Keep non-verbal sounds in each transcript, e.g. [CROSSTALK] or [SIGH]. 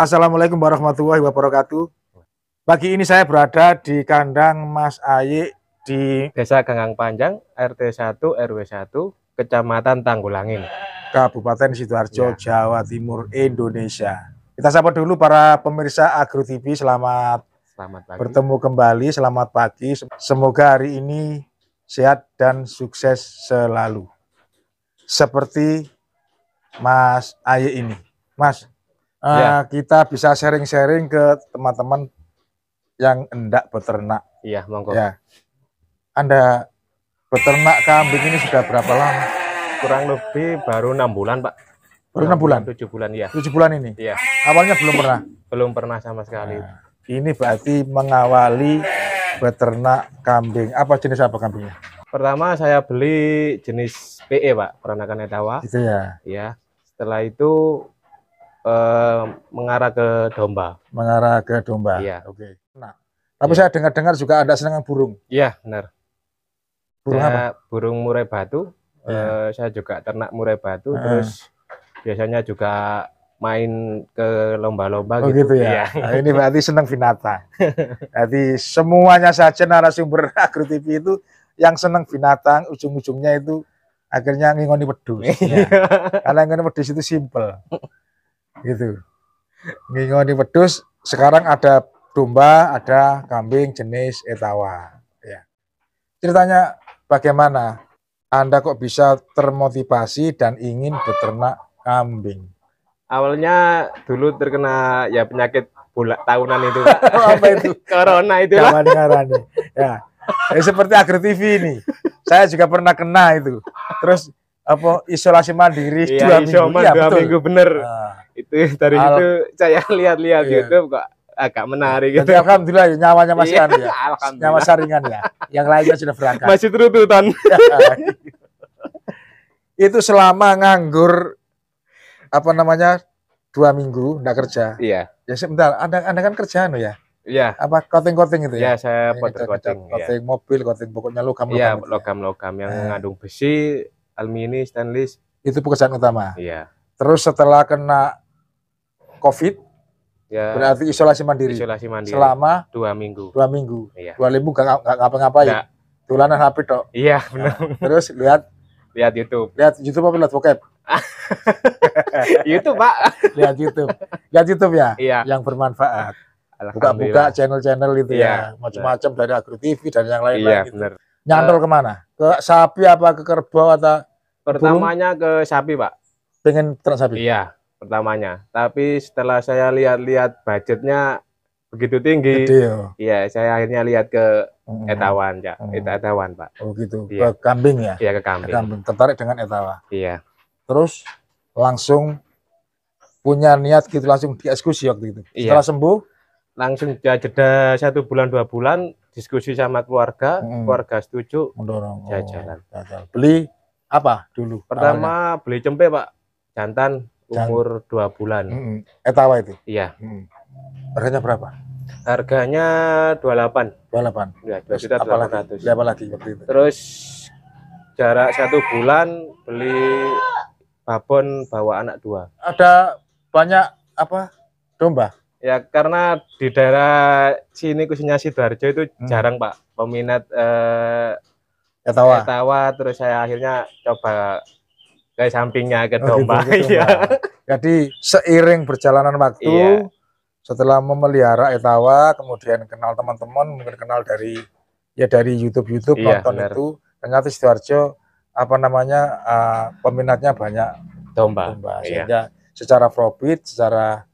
Assalamualaikum warahmatullahi wabarakatuh. Pagi ini saya berada di kandang Mas Aye di Desa Gangang Panjang, RT 1 RW 1, Kecamatan Tanggulangin, Kabupaten Sidoarjo, ya. Jawa Timur, Indonesia. Kita sapa dulu para pemirsa Agro TV, selamat selamat pagi. Bertemu kembali, selamat pagi. Semoga hari ini sehat dan sukses selalu. Seperti Mas Aye ini. Mas, uh, eh, yeah. kita bisa sharing-sharing ke teman-teman yang hendak beternak. Iya, yeah, monggo. Ya. Anda beternak kambing ini sudah berapa lama? Kurang lebih baru enam bulan, Pak. Baru enam bulan? Tujuh bulan, ya. Tujuh bulan ini? Iya. Awalnya belum pernah? Belum pernah sama sekali. Nah, ini berarti mengawali beternak kambing. Apa jenis apa kambingnya? Pertama saya beli jenis PE, Pak, peranakan Etawa. Itu ya? Iya. Setelah itu Eh, mengarah ke domba. Mengarah ke domba. Iya. Oke. Nah, tapi ya. saya dengar-dengar juga ada senang burung. Iya, benar. Burung saya, apa? Burung murai batu. Ya. Uh, saya juga ternak murai batu. Uh. Terus biasanya juga main ke lomba-lomba oh, gitu. gitu ya. Iya. Nah, ini berarti senang binatang. Jadi [LAUGHS] semuanya saja narasumber [LAUGHS] Agro TV itu yang senang binatang ujung-ujungnya itu akhirnya ngingoni pedus. ya. Iya. Karena ngingoni pedus itu simple. [LAUGHS] gitu ngingoni wedus sekarang ada domba ada kambing jenis etawa ya ceritanya bagaimana anda kok bisa termotivasi dan ingin beternak kambing awalnya dulu terkena ya penyakit bulat tahunan itu [LAUGHS] apa itu corona itu ngarani ya ya seperti Agri TV ini. Saya juga pernah kena itu. Terus apa isolasi mandiri iya, dua minggu. Iya, dua minggu bener. Nah itu dari Al itu saya [LAUGHS] lihat-lihat iya. YouTube kok agak menarik gitu. alhamdulillah ya, nyawanya masih iya, ya. Nyawa saringan ya. Yang lainnya sudah berangkat. Masih terututan. [LAUGHS] itu selama nganggur apa namanya dua minggu nggak kerja. Iya. Ya sebentar. Anda Anda kan kerjaan anu ya. Iya. Apa coating-coating itu ya? Iya, saya potret koting iya. Coating mobil, coating pokoknya logam-logam. Iya, gitu ya. logam-logam yang yang eh. mengandung besi, alumini, stainless. Itu pekerjaan utama. Iya. Terus setelah kena COVID, ya, berarti isolasi mandiri. Isolasi mandiri. Selama dua minggu. Dua minggu. Iya. Dua minggu gak, gak ngapa-ngapain. Tulanan HP toh. Iya benar. Nah, terus lihat lihat YouTube. Lihat YouTube apa lihat bokep? [LAUGHS] YouTube pak. lihat YouTube. Lihat YouTube ya. Iya. Yang bermanfaat. Buka-buka channel-channel itu iya, ya, macam-macam dari Agro TV dan yang lain-lain. Iya, gitu. Nyantol uh, kemana? Ke sapi apa ke kerbau atau? Pertamanya ke sapi pak. Pengen ternak sapi. Iya pertamanya. Tapi setelah saya lihat-lihat budgetnya begitu tinggi, ya? Iya, saya akhirnya lihat ke Etawan, ya. Hmm. Etawan, Pak. Oh gitu. Ya. Ke iya. kambing ya? Iya, ke kambing. Ke kambing. Tertarik dengan Etawa. Iya. Terus langsung punya niat gitu langsung dieksekusi waktu itu. Iya. Setelah sembuh langsung jeda satu bulan dua bulan diskusi sama keluarga, hmm. keluarga setuju mendorong jajanan. Oh, jalan. Beli apa dulu? Pertama awalnya? beli cempe, Pak. Jantan umur dua bulan. Hmm. Etawa itu? Iya. Hmm. Harganya berapa? Harganya 28. 28. Ya, 2 juta apalagi, 800. Apalagi waktu itu? Terus jarak satu bulan beli babon bawa anak dua. Ada banyak apa? Domba? Ya karena di daerah sini khususnya Sidoarjo itu hmm. jarang Pak peminat eh, Etawa. Etawa terus saya akhirnya coba ke sampingnya ke domba. Oh, gitu, ya. Jadi seiring berjalanan waktu iya. setelah memelihara etawa, kemudian kenal teman-teman, mungkin kenal dari ya dari YouTube-YouTube iya, nonton benar. itu ternyata Sidoarjo apa namanya uh, peminatnya banyak domba. domba. Iya. Sehingga iya. secara profit, secara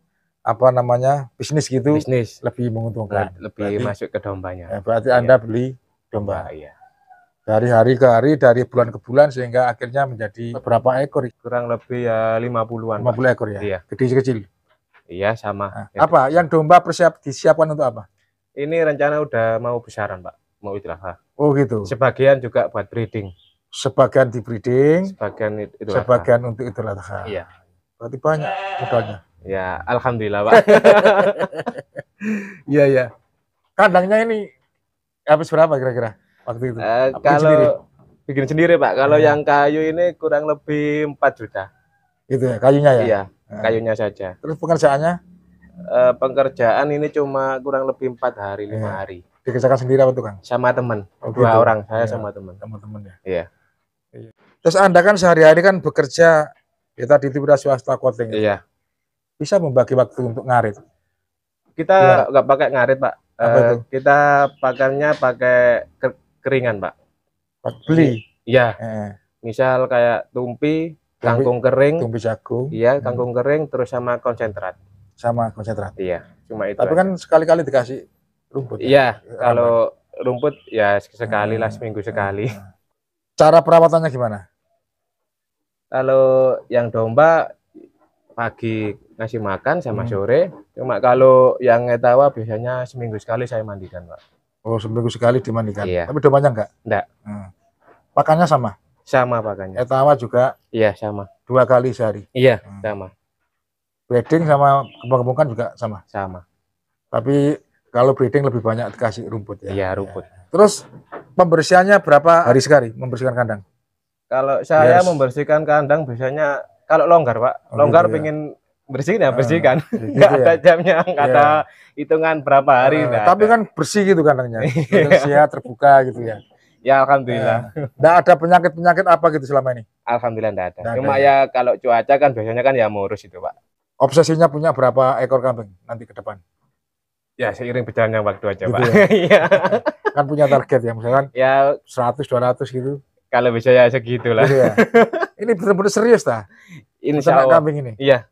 apa namanya bisnis gitu bisnis lebih menguntungkan. Lebih berarti, masuk ke dombanya. Ya, berarti iya. Anda beli domba. Iya dari hari ke hari, dari bulan ke bulan sehingga akhirnya menjadi berapa ekor? Kurang lebih ya 50-an. Lima puluh ekor ya. Iya. Gede kecil. Iya, sama. Nah, ya. Apa yang domba persiap disiapkan untuk apa? Ini rencana udah mau besaran, Pak. Mau idrafa. Oh, gitu. Sebagian juga buat breeding. Sebagian di breeding, sebagian itu Sebagian untuk Idul Iya. Berarti banyak modalnya. Ya, alhamdulillah, Pak. [LAUGHS] Iya, iya. Kandangnya ini habis berapa kira-kira? waktu itu? Uh, bikin kalau sendiri? bikin sendiri pak. Kalau hmm. yang kayu ini kurang lebih 4 juta. Gitu ya, kayunya ya? Iya, hmm. kayunya saja. Terus pengerjaannya? Uh, pengerjaan ini cuma kurang lebih empat hari, iya. lima yeah. hari. Dikerjakan sendiri apa tuh kang? Sama teman, oh, dua gitu. orang, saya yeah. sama teman. Sama teman ya. Iya. Yeah. Terus anda kan sehari-hari kan bekerja ya tadi itu swasta coating. Ya? Iya. Bisa membagi waktu untuk ngarit? Kita iya. nggak pakai ngarit pak. Apa uh, itu? Kita pakainya pakai keringan, Pak. Pak beli. Iya. Eh. Misal kayak tumpi, kangkung kering, tumpi jagung. Iya, hmm. kangkung hmm. kering terus sama konsentrat. Sama konsentrat. Iya, cuma itu. Tapi aja. kan sekali-kali dikasih rumput. Ya? Iya, ya? kalau rumput ya sekali hmm. lah seminggu sekali. Hmm. Cara perawatannya gimana? Kalau yang domba pagi ngasih makan sama hmm. sore. Cuma kalau yang etawa biasanya seminggu sekali saya mandikan, Pak. Oh seminggu sekali dimandikan. Iya. Tapi domanya enggak? Enggak. Hmm. Pakannya sama? Sama pakannya. Etawa juga? Iya sama. Dua kali sehari? Iya hmm. sama. Breeding sama kembang kembangkan juga sama? Sama. Tapi kalau breeding lebih banyak dikasih rumput ya? Iya rumput. Ya. Terus pembersihannya berapa hari sekali membersihkan kandang? Kalau saya yes. membersihkan kandang biasanya kalau longgar pak, oh, longgar oh, gitu, ya. pengen bersih nah bersih ah, kan [LAUGHS] gitu nggak ya. ada jamnya nggak iya. ada hitungan berapa hari ah, tapi ada. kan bersih gitu kandangnya ya terbuka gitu ya ya alhamdulillah ah. nggak ada penyakit penyakit apa gitu selama ini alhamdulillah nggak ada cuma ya. ya kalau cuaca kan biasanya kan ya murus itu pak obsesinya punya berapa ekor kambing nanti ke depan ya seiring berjalannya waktu aja gitu pak ya. [LAUGHS] Iya. kan punya target ya misalkan ya 100 200 gitu kalau bisa ya segitulah gitu ya. [LAUGHS] ini benar-benar serius ta Insya Allah. kambing ini iya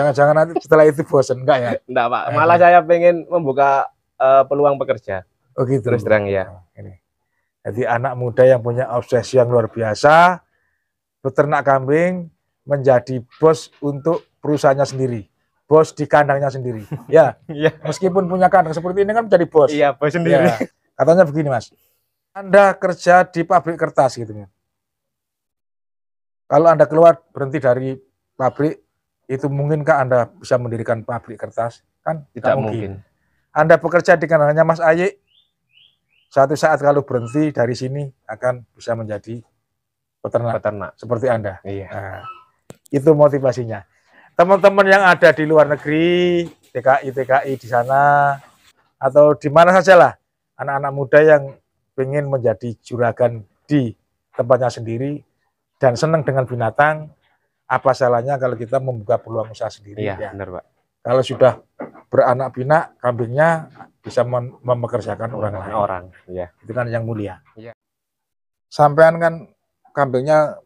Jangan-jangan nanti setelah itu bosen enggak ya? Enggak, Pak. Malah saya pengen membuka uh, peluang pekerja. Oke oh, gitu. Terus terang ya. Nah, ini. Jadi anak muda yang punya obsesi yang luar biasa, peternak kambing menjadi bos untuk perusahaannya sendiri. Bos di kandangnya sendiri. [LAUGHS] ya. Iya. Meskipun punya kandang seperti ini kan menjadi bos. Iya, bos sendiri. Ya. Katanya begini, Mas. Anda kerja di pabrik kertas gitu ya. Kalau Anda keluar berhenti dari pabrik itu mungkinkah Anda bisa mendirikan pabrik kertas? Kan tidak mungkin. mungkin. Anda bekerja dengan hanya Mas Aye, Satu saat kalau berhenti dari sini akan bisa menjadi peternak, peternak. seperti Anda. Iya. Nah, itu motivasinya. Teman-teman yang ada di luar negeri, TKI TKI di sana atau di mana saja lah, anak-anak muda yang ingin menjadi juragan di tempatnya sendiri dan senang dengan binatang apa salahnya kalau kita membuka peluang usaha sendiri? Iya, ya. benar, Pak. Kalau sudah beranak pinak, kambingnya bisa mem memekerjakan orang lain. Orang, ya. Itu kan yang mulia. Iya. Sampean kan kambingnya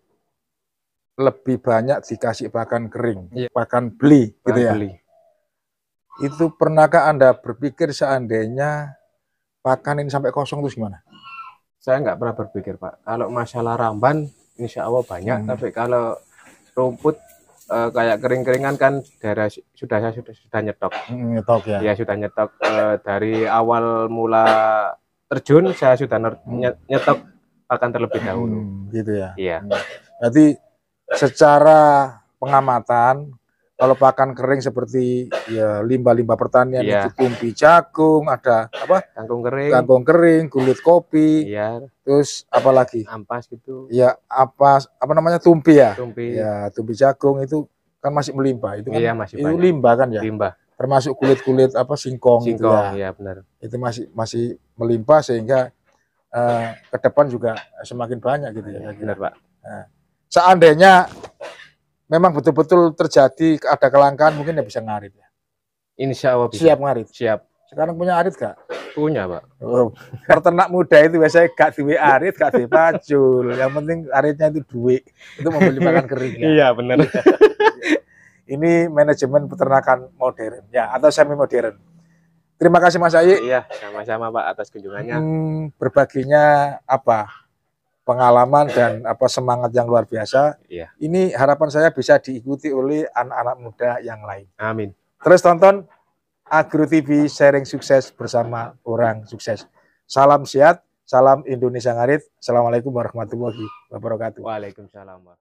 lebih banyak dikasih pakan kering, iya. pakan beli, pakan gitu ya. Beli. Itu pernahkah anda berpikir seandainya pakan ini sampai kosong terus gimana? Saya nggak pernah berpikir, Pak. Kalau masalah ramban, insya Allah banyak. Hmm. Tapi kalau rumput uh, kayak kering-keringan kan daerah sudah saya sudah sudah nyetok. Mm, nyetok ya. Ya sudah nyetok uh, dari awal mula terjun saya sudah mm. nyetok akan terlebih dahulu. Hmm, gitu ya. Iya. Jadi mm. secara pengamatan kalau pakan kering seperti ya limbah-limbah pertanian yeah. itu kumpi jagung, ada apa? Kangkung kering. Kangkung kering, kulit kopi. Iya. Yeah. Terus apa lagi? Ampas gitu. Ya, apa apa namanya? tumpi ya. Tumpi. Ya, tumpi jagung itu kan masih melimpah itu kan. Iya, yeah, masih itu limbah kan ya? Limbah. Termasuk kulit-kulit apa singkong, singkong gitu ya. Iya, benar. Itu masih masih melimpah sehingga uh, ke depan juga semakin banyak gitu ya. Iya, benar, Pak. Nah, seandainya memang betul-betul terjadi ada kelangkaan mungkin ya bisa ngarit ya. Insya Allah bisa. Siap ngarit. Siap. Sekarang punya arit gak? Punya, Pak. Oh, peternak muda itu biasanya gak duit arit, gak duit pacul. Yang penting aritnya itu duit. Itu membeli makan kering ya. Iya, benar. [LAUGHS] Ini manajemen peternakan modern ya atau semi modern. Terima kasih Mas Ayi. Iya, sama-sama Pak atas kunjungannya. Hmm, berbaginya apa? pengalaman dan apa semangat yang luar biasa. Iya. Ini harapan saya bisa diikuti oleh anak-anak muda yang lain. Amin. Terus tonton Agro TV sharing sukses bersama orang sukses. Salam sehat, salam Indonesia ngarit. Assalamualaikum warahmatullahi wabarakatuh. Waalaikumsalam.